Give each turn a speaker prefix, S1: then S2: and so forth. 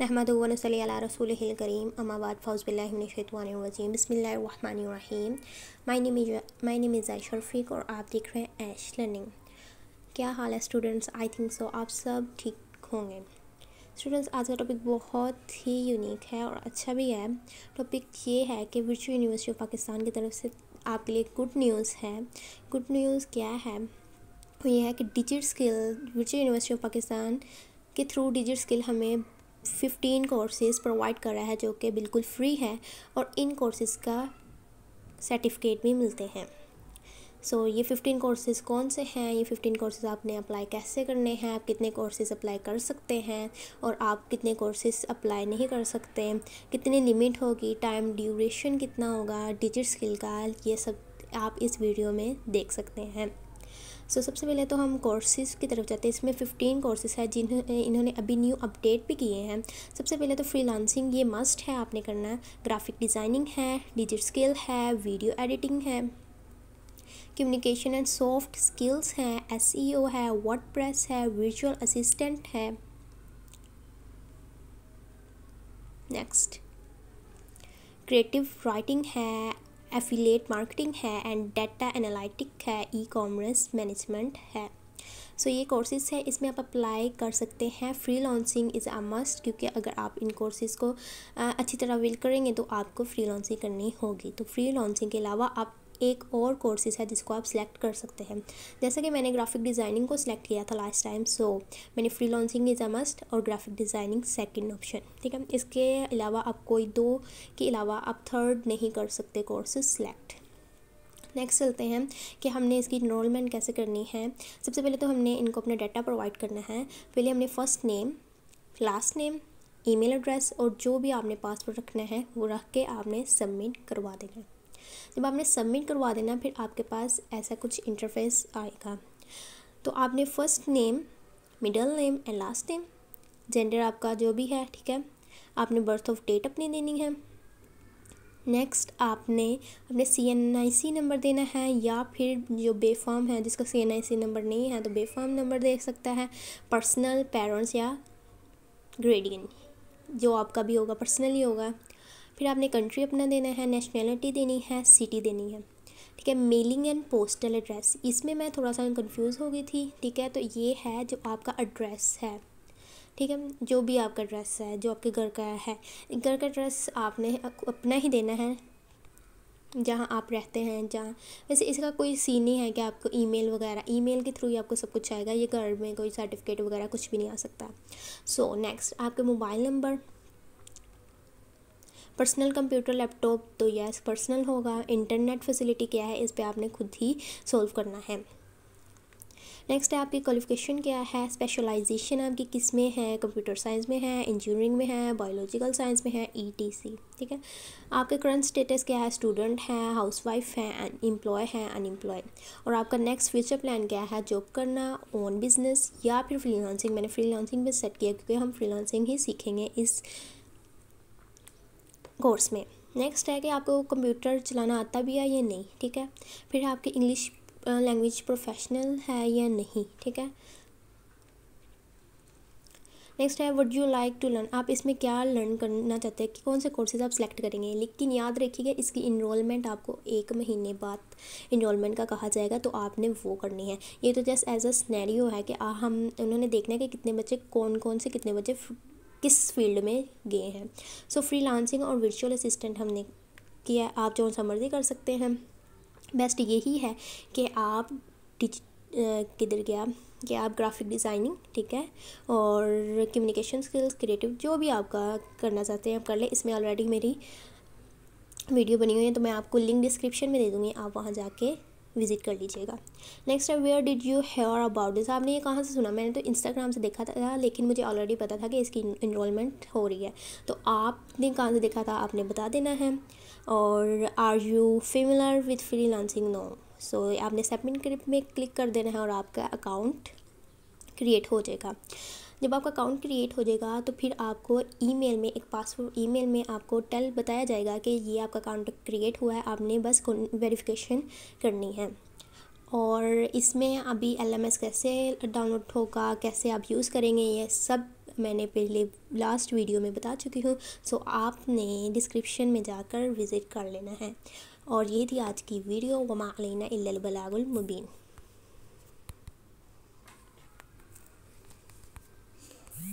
S1: नहमद वनसली रसूल करीम अमाबाद फ़ौज़बिल्लाशतवानवजीम बसमीम my name my name is Sharfiq और आप देख रहे हैं ऐश लर्निंग क्या हाल है स्टूडेंट्स आई थिंक सो आप सब ठीक होंगे स्टूडेंट्स आज का टॉपिक बहुत ही यूनिक है और अच्छा भी है टॉपिक ये है कि वर्चुअल यूनिवर्सिटी ऑफ पाकिस्तान की तरफ से आपके लिए गुड न्यूज़ है गुड न्यूज़ क्या है यह है कि digit skill virtual university of Pakistan के थ्रू डिजिट स्किल हमें फिफ्टीन कोर्सेज़ प्रोवाइड कर रहा है जो कि बिल्कुल फ्री है और इन कोर्सेज़ का सर्टिफिकेट भी मिलते हैं सो so, ये फिफ्टीन कोर्सेज़ कौन से हैं ये फिफ्टीन कोर्सेज़ आपने अप्लाई कैसे करने हैं आप कितने कोर्सेज़ अप्लाई कर सकते हैं और आप कितने कोर्सेज़ अप्लाई नहीं कर सकते कितनी लिमिट होगी टाइम ड्यूरेशन कितना होगा डिजिट स्किल का ये सब आप इस वीडियो में देख सकते हैं सो so, सबसे पहले तो हम कोर्सेज़ की तरफ जाते हैं इसमें फ़िफ्टीन कोर्सेज़ है जिन्होंने इन्होंने अभी न्यू अपडेट भी किए हैं सबसे पहले तो फ्रीलांसिंग ये मस्ट है आपने करना है ग्राफिक डिज़ाइनिंग है डिजिट स्किल है वीडियो एडिटिंग है कम्युनिकेशन एंड सॉफ्ट स्किल्स हैं एस e है वर्ड है विजुअल असिस्टेंट है नेक्स्ट क्रिएटिव राइटिंग है एफिलेट मार्केटिंग है एंड डाटा एनालिटिक है ई कॉमर्स मैनेजमेंट है सो so, ये कोर्सेज़ है इसमें आप अप्लाई कर सकते हैं freelancing is a must क्योंकि अगर आप इन कोर्सेज़ को अच्छी तरह विल करेंगे तो आपको फ्री लॉन्सिंग करनी होगी तो फ्री लॉन्सिंग के अलावा आप एक और कोर्सेज है जिसको आप सिलेक्ट कर सकते हैं जैसा कि मैंने ग्राफिक डिज़ाइनिंग को सिलेक्ट किया था लास्ट टाइम सो मैंने freelancing is a must और ग्राफिक डिज़ाइनिंग सेकेंड ऑप्शन ठीक है इसके अलावा आप कोई दो के अलावा आप थर्ड नहीं कर सकते कोर्सेज सेलेक्ट नेक्स्ट चलते हैं कि हमने इसकी इनरोलमेंट कैसे करनी है सबसे पहले तो हमने इनको अपना डाटा प्रोवाइड करना है पहले हमने first name last name email address और जो भी आपने पासवर्ड रखना है वो रख के आपने सबमिट करवा देना है जब आपने सबमिट करवा देना फिर आपके पास ऐसा कुछ इंटरफेस आएगा तो आपने first name middle name and last name gender आपका जो भी है ठीक है आपने बर्थ ऑफ डेट अपनी देनी है नेक्स्ट आपने अपने सी एन आई सी नंबर देना है या फिर जो बेफॉर्म है जिसका सी एन आई सी नंबर नहीं है तो बेफॉर्म नंबर दे सकता है पर्सनल पेरेंट्स या ग्रेडियन जो आपका भी होगा पर्सनली होगा फिर आपने कंट्री अपना देना है नेशनैलिटी देनी है सिटी देनी है ठीक है मेलिंग एंड पोस्टल एड्रेस इसमें मैं थोड़ा सा कंफ्यूज हो गई थी ठीक है तो ये है जो आपका एड्रेस है ठीक है जो भी आपका एड्रेस है जो आपके घर का है घर का एड्रेस आपने अपना ही देना है जहाँ आप रहते हैं जहाँ वैसे इसका कोई सीन नहीं है कि आपको ईमेल वगैरह ईमेल के थ्रू ही आपको सब कुछ आएगा ये घर में कोई सर्टिफिकेट वगैरह कुछ भी नहीं आ सकता सो so, नेक्स्ट आपके mobile number personal computer laptop तो यस पर्सनल होगा इंटरनेट फैसिलिटी क्या है इस पर आपने खुद ही सॉल्व करना है नेक्स्ट है आपकी क्वालिफिकेशन क्या है स्पेशलाइजेशन आपकी किस में है कंप्यूटर साइंस में है इंजीनियरिंग में है बायोलॉजिकल साइंस में है ईटीसी e ठीक है आपके करंट स्टेटस क्या है स्टूडेंट हैं हाउस वाइफ हैं एम्प्लॉय हैं अनएम्प्लॉय और आपका नेक्स्ट फ्यूचर प्लान क्या है जॉब करना ओन बिजनेस या फिर फ्रीलांसिंग मैंने फ्रीलांसिंग में सेट किया क्योंकि हम फ्रीलांसिंग ही सीखेंगे इस कोर्स में नेक्स्ट है कि आपको कंप्यूटर चलाना आता भी है या नहीं ठीक है फिर आपकी इंग्लिश लैंग्वेज प्रोफेशनल है या नहीं ठीक है नेक्स्ट है what you like to learn आप इसमें क्या लर्न करना चाहते हैं कि कौन से कोर्सेज आप सेलेक्ट करेंगे लेकिन याद रखिएगा इसकी इनरोलमेंट आपको एक महीने बाद इनरोलमेंट का कहा जाएगा तो आपने वो करनी है ये तो जस्ट एज अ स्नैरियो है कि आ, हम उन्होंने देखना है कि कितने बच्चे कौन कौन से कितने बच्चे किस फील्ड में गए हैं सो फ्री लांसिंग और वर्चुअल असिस्टेंट हमने किया आप जो सा मर्जी कर सकते हैं बेस्ट यही है कि आप डिज किधर गया कि आप ग्राफिक डिज़ाइनिंग ठीक है और कम्युनिकेशन स्किल्स क्रिएटिव जो भी आपका करना चाहते हैं आप कर लें इसमें ऑलरेडी मेरी वीडियो बनी हुई है तो मैं आपको लिंक डिस्क्रिप्शन में दे दूँगी आप वहाँ जाके विजिट कर लीजिएगा नेक्स्ट है where did you hear about this आपने ये कहाँ से सुना मैंने तो इंस्टाग्राम से देखा था लेकिन मुझे ऑलरेडी पता था कि इसकी इनरोलमेंट हो रही है तो आपने कहाँ से देखा था आपने बता देना है और are you familiar with freelancing no so आपने सबमिट क्रिप में क्लिक कर देना है और आपका अकाउंट क्रिएट हो जाएगा जब आपका अकाउंट क्रिएट हो जाएगा तो फिर आपको ईमेल में एक पासवर्ड ईमेल में आपको टेल बताया जाएगा कि ये आपका अकाउंट क्रिएट हुआ है आपने बस वेरिफिकेशन करनी है और इसमें अभी एल कैसे डाउनलोड होगा कैसे आप यूज़ करेंगे ये सब मैंने पहले लास्ट वीडियो में बता चुकी हूँ सो आपने डिस्क्रिप्शन में जाकर विज़िट कर लेना है और ये थी आज की वीडियो वमा अलैना मुबीन